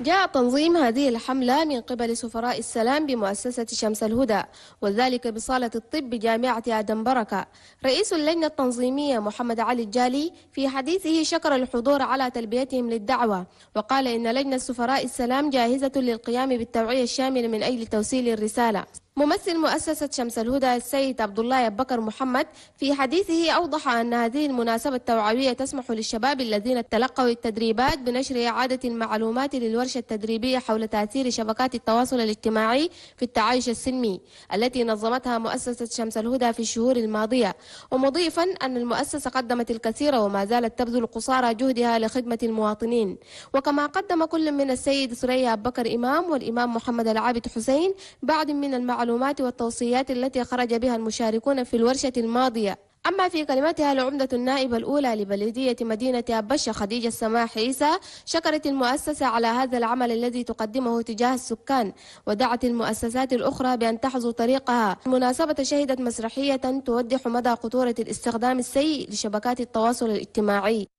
جاء تنظيم هذه الحملة من قبل سفراء السلام بمؤسسة شمس الهدى وذلك بصالة الطب بجامعة آدم بركة رئيس اللجنة التنظيمية محمد علي الجالي في حديثه شكر الحضور على تلبيتهم للدعوة وقال إن لجنة سفراء السلام جاهزة للقيام بالتوعية الشاملة من أجل توصيل الرسالة ممثل مؤسسة شمس الهدى السيد عبد الله بكر محمد في حديثه أوضح أن هذه المناسبة التوعوية تسمح للشباب الذين تلقوا التدريبات بنشر إعادة المعلومات للورشة التدريبية حول تأثير شبكات التواصل الاجتماعي في التعايش السلمي التي نظمتها مؤسسة شمس الهدى في الشهور الماضية ومضيفا أن المؤسسة قدمت الكثير وما زالت تبذل قصارى جهدها لخدمة المواطنين وكما قدم كل من السيد سريع بكر إمام والإمام محمد العابد حسين بعض من المعلومات المعلومات والتوصيات التي خرج بها المشاركون في الورشة الماضية أما في كلمتها العمدة النائبة الأولى لبلدية مدينة أبشة خديجة السماح عيسى شكرت المؤسسة على هذا العمل الذي تقدمه تجاه السكان ودعت المؤسسات الأخرى بأن تحظوا طريقها المناسبة شهدت مسرحية توضح مدى خطورة الاستخدام السيء لشبكات التواصل الاجتماعي